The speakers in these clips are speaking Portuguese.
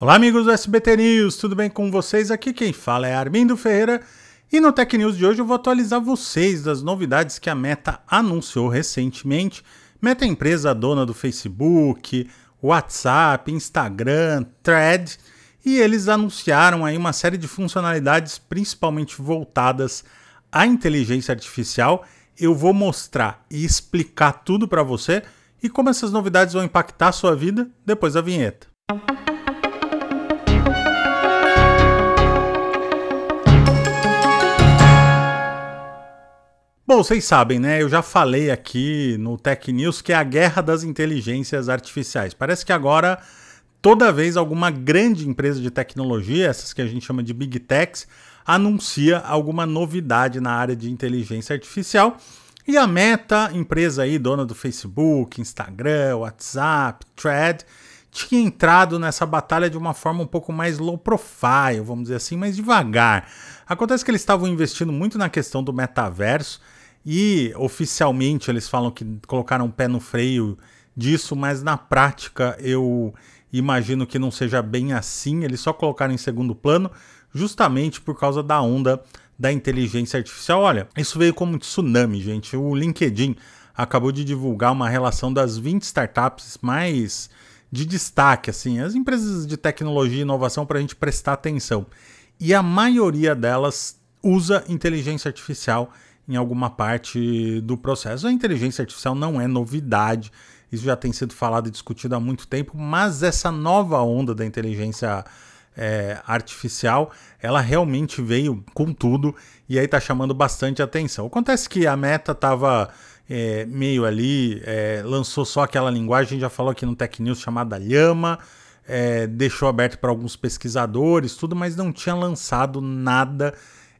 Olá, amigos do SBT News, tudo bem com vocês? Aqui quem fala é Armindo Ferreira e no Tech News de hoje eu vou atualizar vocês das novidades que a Meta anunciou recentemente. Meta é a empresa dona do Facebook, WhatsApp, Instagram, Thread e eles anunciaram aí uma série de funcionalidades principalmente voltadas à inteligência artificial. Eu vou mostrar e explicar tudo para você e como essas novidades vão impactar a sua vida depois da vinheta. Música Bom, vocês sabem, né? Eu já falei aqui no Tech News que é a guerra das inteligências artificiais. Parece que agora, toda vez, alguma grande empresa de tecnologia, essas que a gente chama de Big Techs, anuncia alguma novidade na área de inteligência artificial. E a Meta, empresa aí dona do Facebook, Instagram, WhatsApp, Thread, tinha entrado nessa batalha de uma forma um pouco mais low profile, vamos dizer assim, mais devagar. Acontece que eles estavam investindo muito na questão do metaverso e oficialmente eles falam que colocaram o um pé no freio disso, mas na prática eu imagino que não seja bem assim. Eles só colocaram em segundo plano justamente por causa da onda da inteligência artificial. Olha, isso veio como um tsunami, gente. O LinkedIn acabou de divulgar uma relação das 20 startups mais de destaque, assim, as empresas de tecnologia e inovação para a gente prestar atenção. E a maioria delas usa inteligência artificial em alguma parte do processo. A inteligência artificial não é novidade, isso já tem sido falado e discutido há muito tempo, mas essa nova onda da inteligência é, artificial, ela realmente veio com tudo e aí está chamando bastante atenção. Acontece que a Meta estava é, eh, meio ali, é, lançou só aquela linguagem, já falou aqui no Tech News chamada Lhama, deixou aberto para alguns pesquisadores, tudo, mas não tinha lançado nada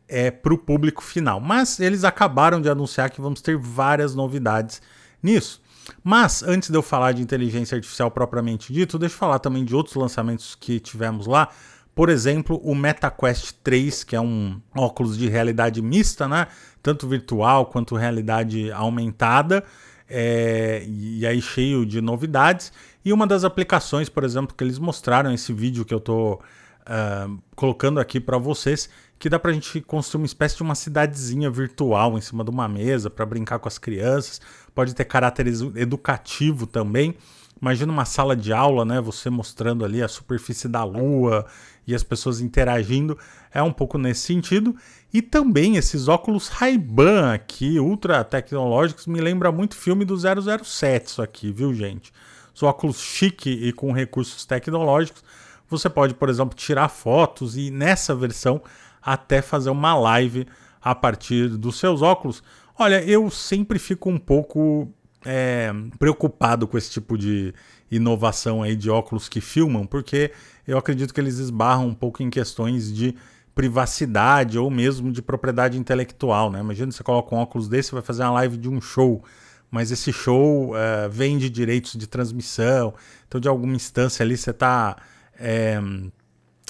é, para o público final. Mas eles acabaram de anunciar que vamos ter várias novidades nisso. Mas antes de eu falar de inteligência artificial propriamente dito, deixa eu falar também de outros lançamentos que tivemos lá. Por exemplo, o MetaQuest 3, que é um óculos de realidade mista, né? tanto virtual quanto realidade aumentada, é... e aí cheio de novidades. E uma das aplicações, por exemplo, que eles mostraram esse vídeo que eu estou tô colocando aqui para vocês que dá para a gente construir uma espécie de uma cidadezinha virtual em cima de uma mesa para brincar com as crianças. Pode ter caráter educativo também. Imagina uma sala de aula, né? Você mostrando ali a superfície da Lua e as pessoas interagindo. É um pouco nesse sentido. E também esses óculos Ray-Ban aqui, ultra tecnológicos, me lembra muito filme do 007 isso aqui, viu, gente? Os óculos chique e com recursos tecnológicos você pode, por exemplo, tirar fotos e nessa versão até fazer uma live a partir dos seus óculos. Olha, eu sempre fico um pouco é, preocupado com esse tipo de inovação aí de óculos que filmam, porque eu acredito que eles esbarram um pouco em questões de privacidade ou mesmo de propriedade intelectual, né? Imagina você coloca um óculos desse, e vai fazer uma live de um show, mas esse show é, vende direitos de transmissão, então de alguma instância ali você está é,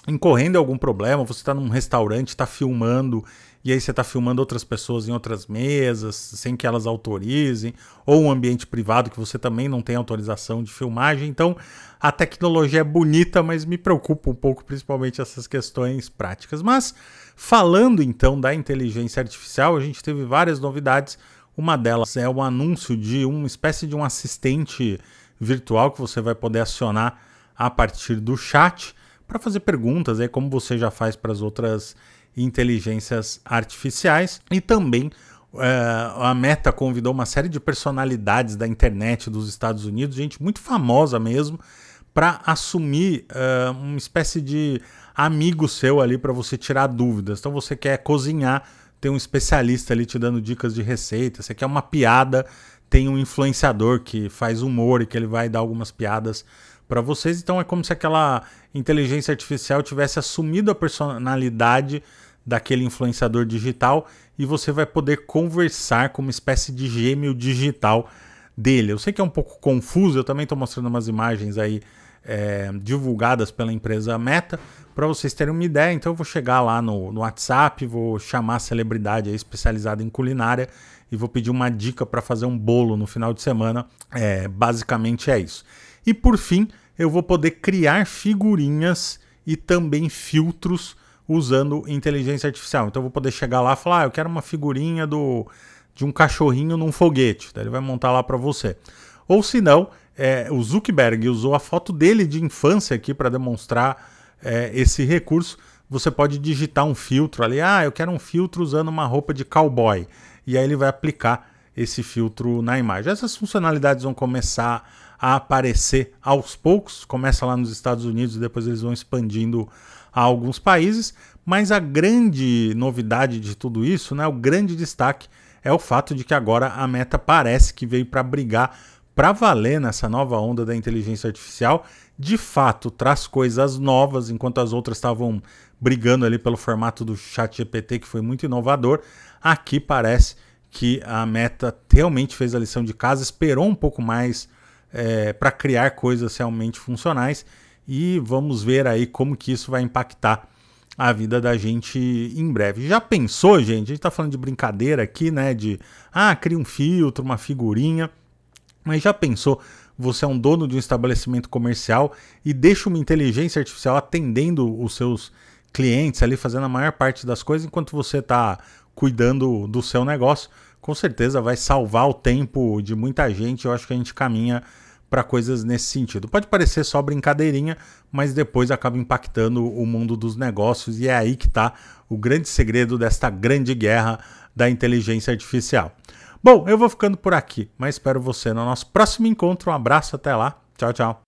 incorrendo em algum problema, você está num restaurante, está filmando, e aí você está filmando outras pessoas em outras mesas, sem que elas autorizem, ou um ambiente privado que você também não tem autorização de filmagem. Então, a tecnologia é bonita, mas me preocupa um pouco, principalmente essas questões práticas. Mas, falando então da inteligência artificial, a gente teve várias novidades. Uma delas é o anúncio de uma espécie de um assistente virtual que você vai poder acionar a partir do chat para fazer perguntas, aí, como você já faz para as outras inteligências artificiais. E também uh, a Meta convidou uma série de personalidades da internet dos Estados Unidos, gente muito famosa mesmo, para assumir uh, uma espécie de amigo seu ali para você tirar dúvidas. Então você quer cozinhar, tem um especialista ali te dando dicas de receita, você quer uma piada, tem um influenciador que faz humor e que ele vai dar algumas piadas para vocês. Então é como se aquela inteligência artificial tivesse assumido a personalidade daquele influenciador digital e você vai poder conversar com uma espécie de gêmeo digital dele. Eu sei que é um pouco confuso, eu também estou mostrando umas imagens aí é, divulgadas pela empresa Meta para vocês terem uma ideia. Então eu vou chegar lá no, no WhatsApp, vou chamar a celebridade especializada em culinária e vou pedir uma dica para fazer um bolo no final de semana. É, basicamente é isso. E por fim, eu vou poder criar figurinhas e também filtros usando inteligência artificial. Então eu vou poder chegar lá e falar, ah, eu quero uma figurinha do de um cachorrinho num foguete. ele vai montar lá para você. Ou se não, é, o Zuckerberg usou a foto dele de infância aqui para demonstrar é, esse recurso. Você pode digitar um filtro ali. Ah, eu quero um filtro usando uma roupa de cowboy. E aí ele vai aplicar esse filtro na imagem. Essas funcionalidades vão começar a aparecer aos poucos. Começa lá nos Estados Unidos e depois eles vão expandindo a alguns países. Mas a grande novidade de tudo isso, né, o grande destaque, é o fato de que agora a Meta parece que veio para brigar para valer nessa nova onda da inteligência artificial. De fato, traz coisas novas, enquanto as outras estavam brigando ali pelo formato do Chat GPT, que foi muito inovador. Aqui parece que a Meta realmente fez a lição de casa, esperou um pouco mais é, para criar coisas realmente funcionais e vamos ver aí como que isso vai impactar a vida da gente em breve. Já pensou, gente? A gente está falando de brincadeira aqui, né? De ah, cria um filtro, uma figurinha. Mas já pensou? Você é um dono de um estabelecimento comercial e deixa uma inteligência artificial atendendo os seus clientes ali, fazendo a maior parte das coisas, enquanto você está cuidando do seu negócio com certeza vai salvar o tempo de muita gente. Eu acho que a gente caminha para coisas nesse sentido. Pode parecer só brincadeirinha, mas depois acaba impactando o mundo dos negócios e é aí que está o grande segredo desta grande guerra da inteligência artificial. Bom, eu vou ficando por aqui, mas espero você no nosso próximo encontro. Um abraço, até lá. Tchau, tchau.